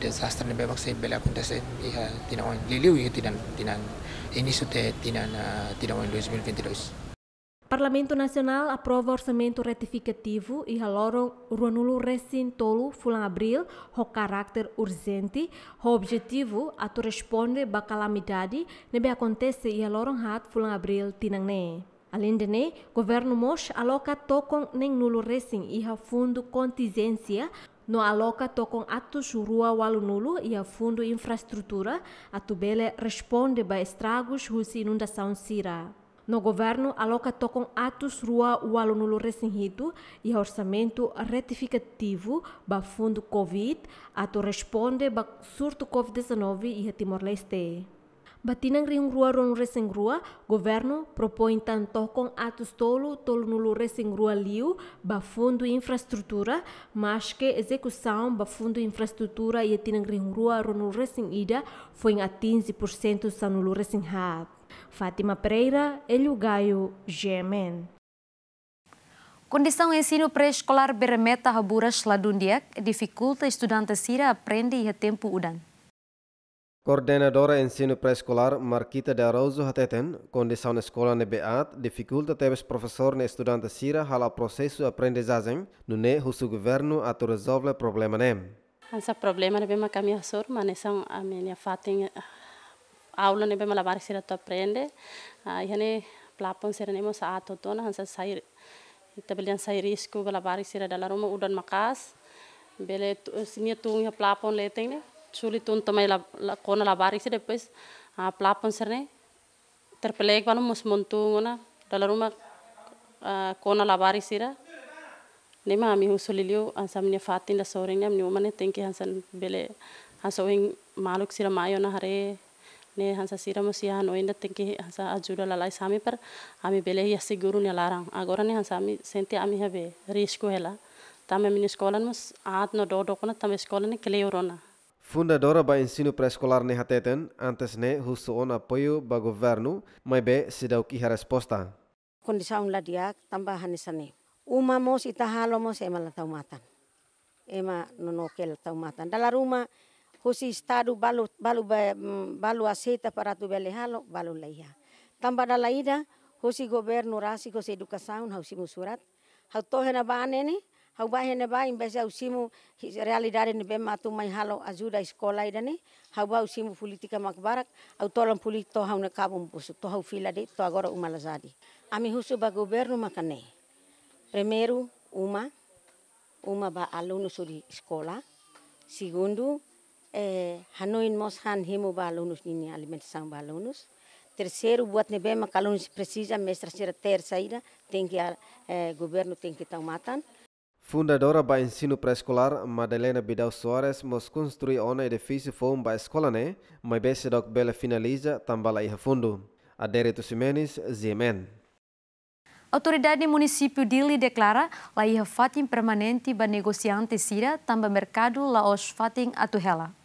disaster ne bebak se bela acontece iha tinawan liliu iha tinan tinan inisute tina tinawan 2022 Parlamento Nacional aprova orçamento retificativo e haloro Ruanulo Recintolo Fulan Abril, com carácter urgente. O objetivo a to responde calamidade que acontece e haloro hat Fulan Abril tinangne. Além de ne, governo mos aloca tocon nem nulo recin e a fundo contingência no aloca tocon atos rua walu nulo e a fundo infraestrutura, a tubele responde a estragos russa inundação sira. No governo, aloca tocam atos rua o aluno recinhito e orçamento retificativo ba fundo COVID, ato responde ba surto COVID-19 e a Timor-Leste. Batinang ring rua ron resing rua, governo propõe tanto com atos tolo tolo nulo resing rua liu, ba fundo infraestrutura, mas que execução ba fundo infraestrutura e tinang ring rua ron resing ida foi em a 15% sa nulo resing hat. Fátima Pereira, Elho Gaio, GMN. Condição ensino pré-escolar bermeta haburas ladundiak dificulta estudantes sira aprende e tempo udan. Coordenadora ensino pré-escolar Marquita de Araújo Hateten, condição escola nebeat, dificulta tebes professor ne estudante sira hala processo aprendizagem, o husu governo a resolver problema nem. Ansa problema nebe makaminha sor, é a minha fatinha nebe पे मला बारिक सिरा aprende, yani याने pelapon sira nemo saat to na hansa sair kita belian sair isku bala barik sira dalam udan makas bele sini tung ya pelapon leteng ne sulit tun tamai la kona la barik sira pes pelapon sira ne terpelek bala mus montung na, dalam rumah kona la barik sira mi ami husulilio ansam ne fatin la sorenya mni umane tengki hansan bele hansa wing maluk sira mayo na hare ne hansa mo si han inda tenki hansa ajura lalai sami per ami bele hi ya hasi guru ne larang agora ne hansa ami senti ami habe risko hela tame mini skolan mus aat no do dokona tame skolan ne kleorona Funda dora ba insinu pré ne hateten, antes ne husu ona apoio ba governo, mai be sidau ki resposta. Kondisa un tamba tambah Uma mos itahalo mos ema malata umatan Ema nonokel taumatan. Dala rumah Husi estado balu balu mm, balu aseta para tu halo balu leia. Tambada laida husi governo rasi husi educação husi surat. Hau tohe na ni hau bahe na ba imbese husimu realidade ne bem matu mai halo ajuda escola ida ne hau ba husimu politika makbarak hau tolong polito to hau na kabum pusu to hau fila de to agora umalazadi. Ami husu ba gubernur makane. Primeiro uma uma ba alunu suri iskola. Segundo, é, Hanoi Mos Han Rimo alunos em alimentação para alunos. Terceiro, buat nebe alunos precisa, mestra ser terça ida, tem que é, governo tem que matan. Fundadora ba ensino pré-escolar, Madalena Bidal Soares, mos construir ona edifício fom ba escola, né? Mas bem se bela finaliza, tambala ia fundo. Aderito Simenes, ZMN. Autoridade do município de Dili declara laia fatim permanente para negociante sira também mercado laos fatim atuhela.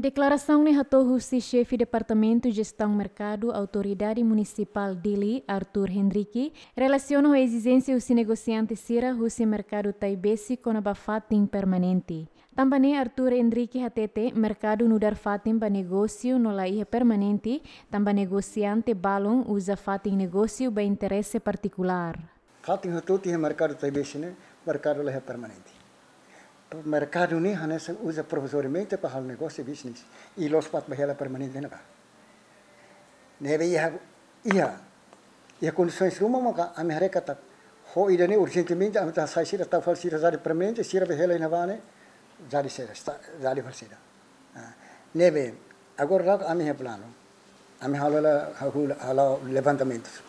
Declaração de Hatorrusi, chefe do Departamento de Gestão Mercado, Autoridade Municipal Dili, Arthur Henrique, relaciona a exigência dos negociantes Sira Russi Mercado Taibesi com a bafatim permanente. Também Arthur Henrique Hatete, mercado nudar fatim ba negócio no laia permanente, também negociante balão usa fatim negócio ba interesse particular. Fatim Hatorrusi mercado Taibesi, né? mercado laia permanente mercado ni se usa provisoriamente para negócio e business e los patos bajela permanente na ba nebe iha iha iha condições ruma maka ami hare kata tá, ho idane urgentemente a minha saída está fal sira zari permanente sira bajela na bane zari está zari fal sira agora rak ami he plano minha halola hula hala levantamentos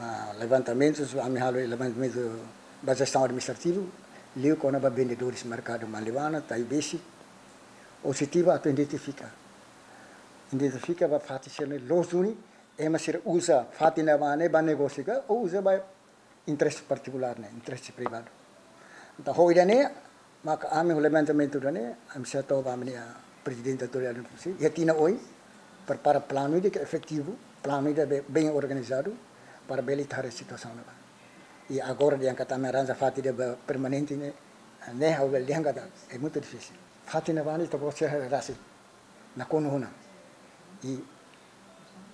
ah, levantamentos ami halo levantamentos da gestão administrativa Leoconaba vendedores mercado Malevana, Taibesi, positiva a identifica. Identifica ba fatisene losuni, ema sir usa na vana ba negociar, ou usa ba interesse particular né, interesse privado. Então hoje né, mas a minha ame né, a minha seto ba minha presidente do Real Impulsi, e tina oi, para plano de que efetivo, plano de bem organizado, para belitar a situação. Né? E agora de ancatar minha ranza fati de é permanente, né? Nem ao de ancatar, é muito difícil. Fati né, assim, na vani, tá você rasi, na conuhuna. E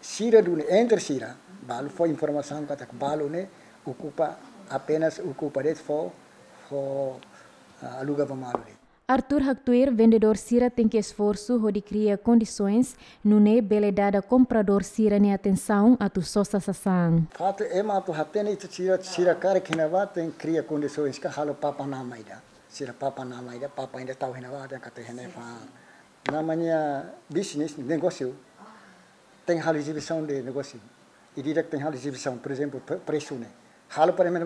Sira do entre Sira, balo foi informação que tá, balo, né? Ocupa apenas ocupa de né, for, for aluga ah, para malo. Né? Arthur Actuer, vendedor Cira, tem que esforço de criar condições no ne beledada comprador Cira ne atenção a tu só sassassan. Fato é mato hatene tu Cira, Cira cara que neva tem cria condições que halo papa na maida. Cira papa na maida, papa ainda tau reneva tem kate reneva. Namanya business, negócio. Tem halo exibição de negócio. E direto tem halo exibição, por exemplo, preço, né? Halo para mim,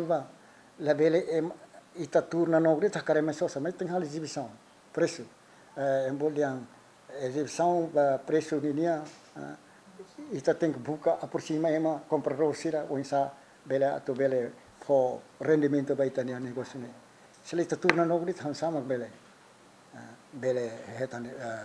levele é ita turna nogre kare meso sama tengah exibição preço eh embolian ba presu ginia ita teng buka aproxima ema comprar rosira o insa bela to bela po rendimento ba itania negócio ne sele ita turna nogre tan sama bela eh, bela hetan eh,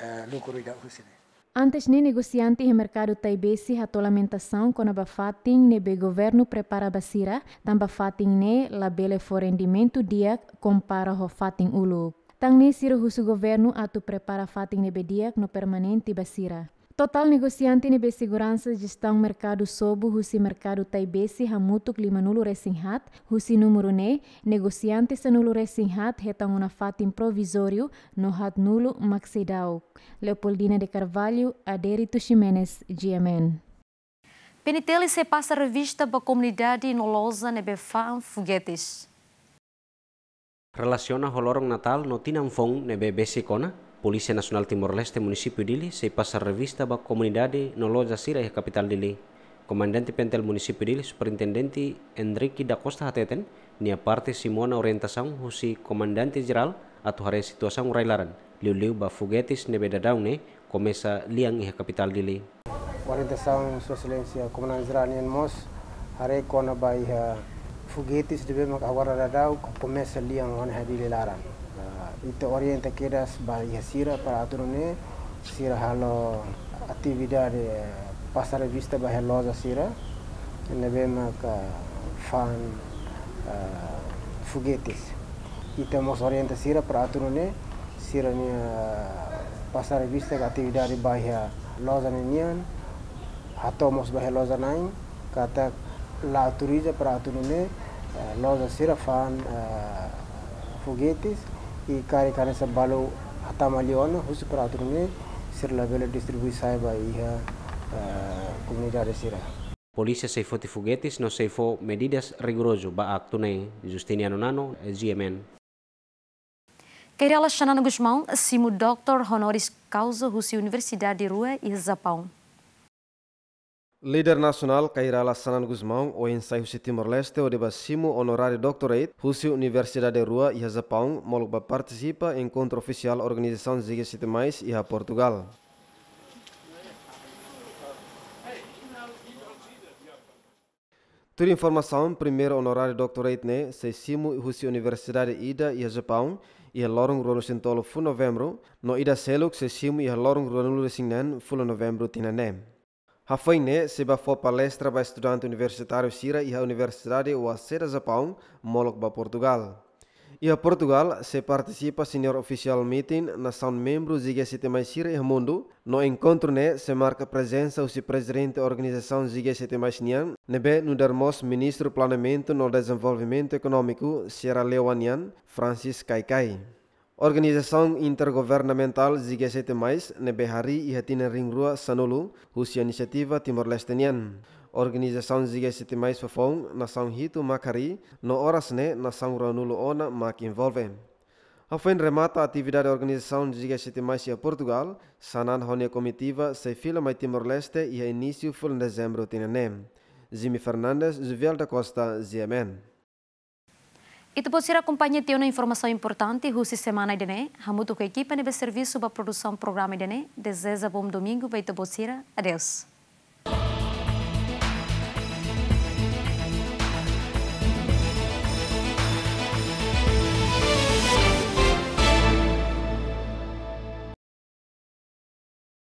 eh, lucro ida husine Antes nem negociante e mercado taibesi atolamentação com abafatin nebe governo prepara basira, tambafatin ne labele for rendimento dia compara ho fatin ulo. Tang ne siro husu governo atu prepara fatin nebe dia no permanente basira. Total negociante ni besi segurança gestão mercado sobo husi mercado tai besi hamutuk lima nulu resinhat husi número ne negociante sa nulu resinhat hetang una fatim provisório no hat nulu maxidau. Leopoldina de Carvalho, Aderito Ximenes, GMN. Penitele se passa revista para a comunidade nolosa nebefam foguetes. Relaciona Holorong Natal no Tinanfong nebe besikona, Polícia Nacional Timor-Leste, município de Ili, se passa revista ba comunidade no loja Sira e capital de Ili. Comandante pentel município de Ili, superintendente Henrique da Costa Hateten, nia parte simona orientação husi comandante geral atau hari situação railaran. Liu-liu ba fugetis ne dadaune, começa liang e capital de Ili. Orientação, sua excelência, comandante geral nian mos, hari kona ba iha foguetes debe makawara dadau, começa liang on laran. itu orienta kita sebagai sira para aturne sira halo atividade pasar vista bahia loza sira nebema ka fan uh, foguetes kita mos orienta sira para aturne sira ni pasar vista ka atividade bahia loja nian hato mos bahia loza nain kata la turiza para aturne loza sira fan uh, i karikane sa balo hatamali ona husi praturne sir labela distribuir saiba iha a comunidade sira Polícia ceifou foguetes, não ceifou medidas rigorosas para a Justiniano Nano, GMN. Keirala Xanana Guzmão, acima Dr. Honoris Causa, Rússia Universidade de Rua e Japão. Líder nacional Kaira Sanan Guzmão, o ensaio se Timor-Leste, o debassimo honorário doctorate, Rússia Universidade de Rua e Japão, molba participa em encontro oficial Organização Ziga City Mais e a Portugal. Tudo informação, primeiro honorário doctorate né, Seisimo Rússia Universidade Ida e Japão, e Lorong Rono Sintolo fu novembro, no Ida Seluk Seisimo e Lorong Rono Lusignan fu novembro tinanem. Hafaine se fo palestra para estudante universitário sira iha Universidade Waseda Japão, molok ba Portugal. Iha Portugal se participa senior oficial meeting na são membro ziga sitemai sira iha mundo, no encontro ne né, se marca presença o si presidente organização ziga sitemai sinian, nebe né, nudermos darmos ministro planamento no desenvolvimento econômico Sierra Leonean, Francis Kaikai. Organização intergovernamental ZGCT Mais nebehari ihatina ringrua sanulu Rússia iniciativa Timor Leste nian. Organisasyon ZGCT Mais fofong nasang hitu makari no oras ne nasang ranulu ona mak involve. remata a atividade da organização ZGCT Mais ia Portugal, sanan honia comitiva se fila Timor Leste a início em dezembro tinenem. Zimi Fernandes, Zuvial da Costa, ZMN. Itubosira Companhia tem uma informação importante, Rússia Semana Idene, Hamuto com a equipe de serviço para a produção do programa Idene. Deseja bom domingo para Itubosira. Adeus.